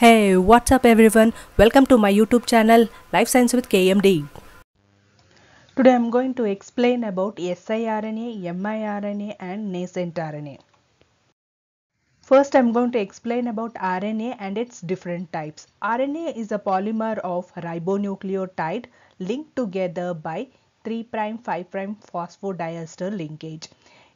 Hey, what's up everyone? Welcome to my YouTube channel Life Science with KMD. Today I'm going to explain about siRNA, miRNA and nascent RNA. First I'm going to explain about RNA and its different types. RNA is a polymer of ribonucleotide linked together by 3' 5' phosphodiester linkage.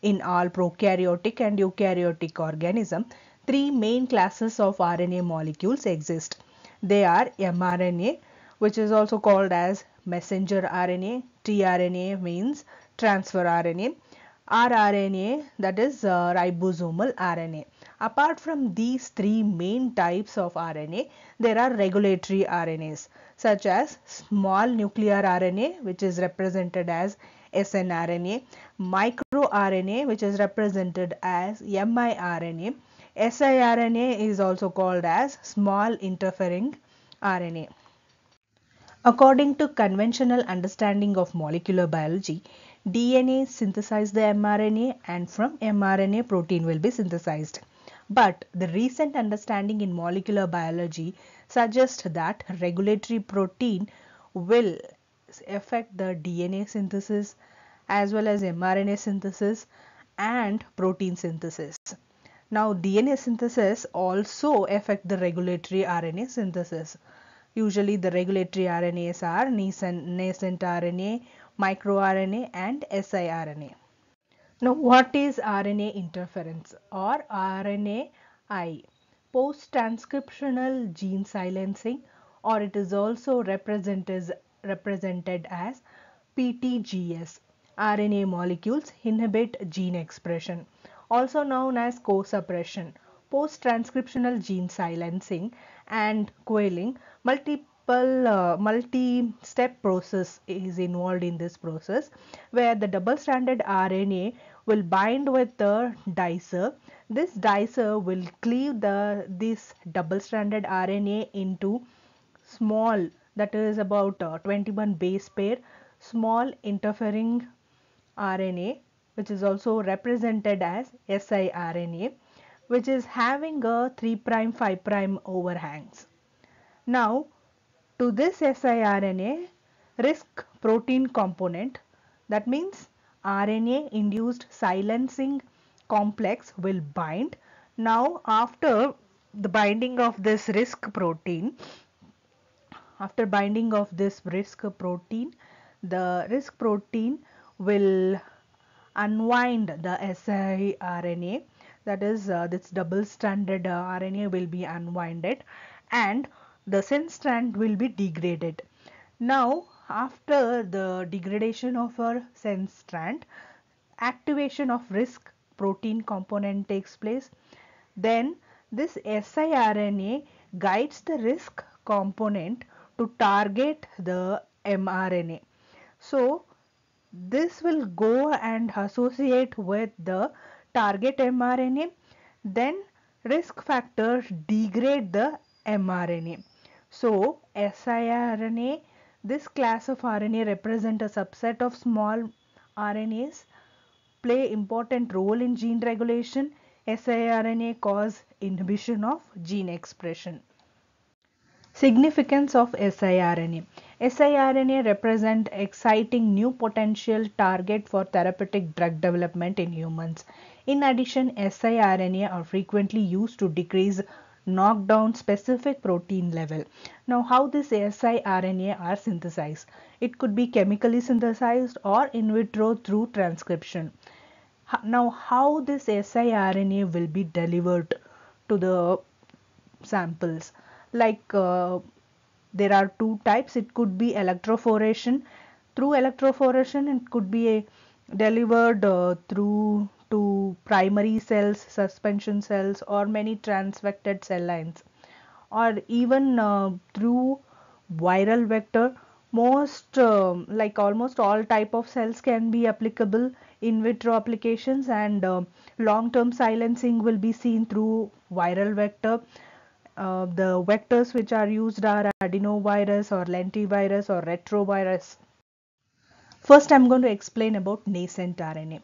In all prokaryotic and eukaryotic organism, three main classes of RNA molecules exist. They are mRNA, which is also called as messenger RNA, tRNA means transfer RNA, rRNA that is uh, ribosomal RNA. Apart from these three main types of RNA, there are regulatory RNAs such as small nuclear RNA which is represented as snRNA, microRNA which is represented as miRNA, siRNA is also called as small interfering RNA. According to conventional understanding of molecular biology, DNA synthesizes the mRNA and from mRNA protein will be synthesized. But the recent understanding in molecular biology suggests that regulatory protein will affect the DNA synthesis as well as mRNA synthesis and protein synthesis. Now DNA synthesis also affect the regulatory RNA synthesis. Usually the regulatory RNAs are nascent, RNA, microRNA and siRNA. Now what is RNA interference or RNAi? Post-transcriptional gene silencing or it is also represented, represented as PTGS. RNA molecules inhibit gene expression also known as co-suppression, post-transcriptional gene silencing and quelling. Multiple uh, multi-step process is involved in this process where the double-stranded RNA will bind with the dicer. This dicer will cleave the this double-stranded RNA into small that is about uh, 21 base pair small interfering RNA which is also represented as siRNA which is having a 3 prime 5 prime overhangs. Now to this siRNA risk protein component that means RNA induced silencing complex will bind. Now after the binding of this risk protein after binding of this risk protein the risk protein will unwind the siRNA that is uh, this double stranded uh, RNA will be unwinded and the sense strand will be degraded. Now after the degradation of our sense strand activation of risk protein component takes place then this siRNA guides the risk component to target the mRNA. So this will go and associate with the target mRNA then risk factors degrade the mRNA. So siRNA this class of RNA represent a subset of small RNAs play important role in gene regulation siRNA cause inhibition of gene expression. Significance of siRNA siRNA represent exciting new potential target for therapeutic drug development in humans. In addition, siRNA are frequently used to decrease knockdown specific protein level. Now how this siRNA are synthesized? It could be chemically synthesized or in vitro through transcription. Now how this siRNA will be delivered to the samples? like uh, there are two types it could be electrophoration through electrophoration it could be a uh, delivered uh, through to primary cells suspension cells or many transvected cell lines or even uh, through viral vector most uh, like almost all type of cells can be applicable in vitro applications and uh, long term silencing will be seen through viral vector uh, the vectors which are used are adenovirus or lentivirus or retrovirus. First, I'm going to explain about nascent RNA.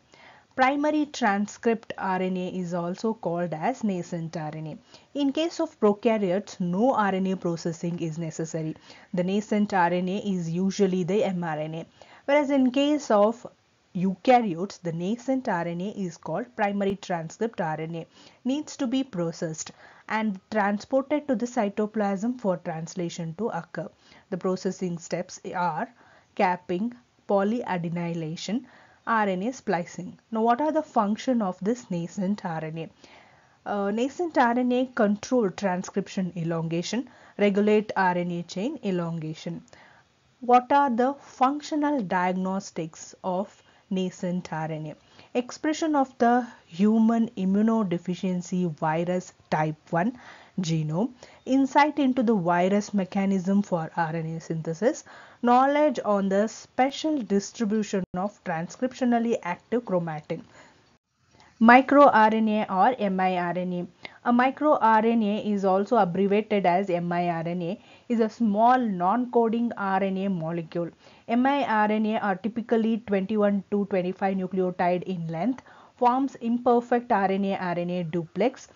Primary transcript RNA is also called as nascent RNA. In case of prokaryotes, no RNA processing is necessary. The nascent RNA is usually the mRNA. Whereas in case of eukaryotes, the nascent RNA is called primary transcript RNA, needs to be processed and transported to the cytoplasm for translation to occur. The processing steps are capping, polyadenylation, RNA splicing. Now what are the function of this nascent RNA? Uh, nascent RNA control transcription elongation, regulate RNA chain elongation. What are the functional diagnostics of nascent RNA. Expression of the human immunodeficiency virus type 1 genome, insight into the virus mechanism for RNA synthesis, knowledge on the special distribution of transcriptionally active chromatin microRNA or miRNA. A microRNA is also abbreviated as miRNA is a small non-coding RNA molecule. miRNA are typically 21 to 25 nucleotide in length, forms imperfect RNA-RNA duplex.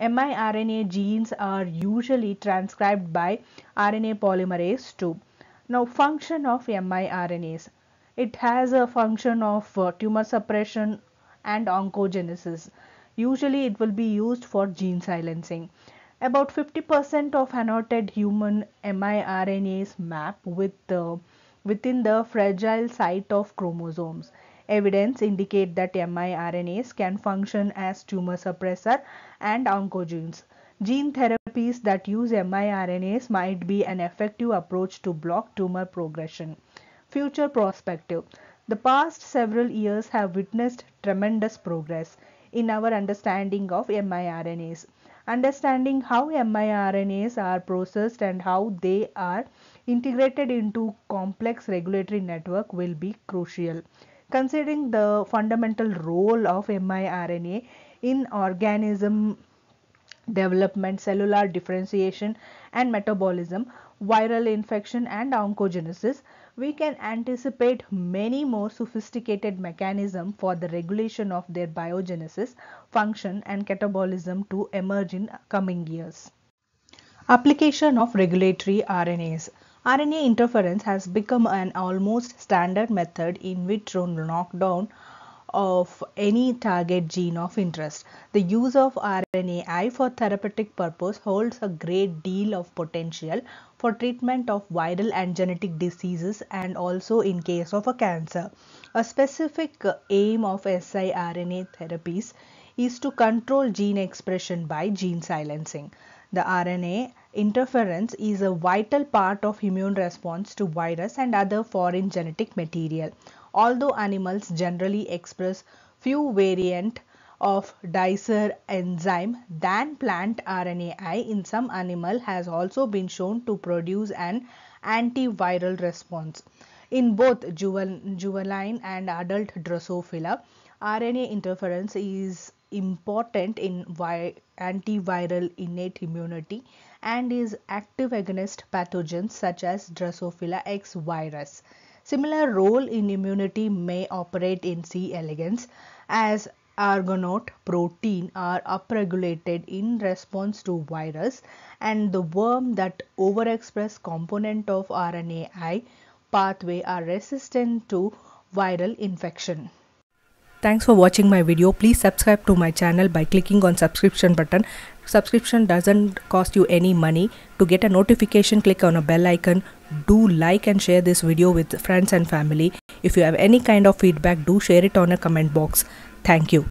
miRNA genes are usually transcribed by RNA polymerase II. Now function of miRNAs. It has a function of uh, tumor suppression and oncogenesis. Usually, it will be used for gene silencing. About 50% of annotated human miRNAs map with the, within the fragile site of chromosomes. Evidence indicate that miRNAs can function as tumor suppressor and oncogenes. Gene therapies that use miRNAs might be an effective approach to block tumor progression. Future prospective the past several years have witnessed tremendous progress in our understanding of miRNAs. Understanding how miRNAs are processed and how they are integrated into complex regulatory network will be crucial. Considering the fundamental role of miRNA in organism development, cellular differentiation and metabolism, viral infection and oncogenesis, we can anticipate many more sophisticated mechanisms for the regulation of their biogenesis, function and catabolism to emerge in coming years. Application of regulatory RNAs RNA interference has become an almost standard method in vitro knockdown of any target gene of interest. The use of RNAi for therapeutic purpose holds a great deal of potential for treatment of viral and genetic diseases and also in case of a cancer. A specific aim of siRNA therapies is to control gene expression by gene silencing. The RNA interference is a vital part of immune response to virus and other foreign genetic material. Although animals generally express few variant of dicer enzyme than plant RNAi in some animal has also been shown to produce an antiviral response. In both juvenile and adult Drosophila, RNA interference is important in antiviral innate immunity and is active against pathogens such as Drosophila X virus. Similar role in immunity may operate in C. elegans as argonaut protein are upregulated in response to virus and the worm that overexpress component of RNAi pathway are resistant to viral infection. Thanks for watching my video. Please subscribe to my channel by clicking on subscription button. Subscription doesn't cost you any money. To get a notification, click on a bell icon. Do like and share this video with friends and family. If you have any kind of feedback, do share it on a comment box. Thank you.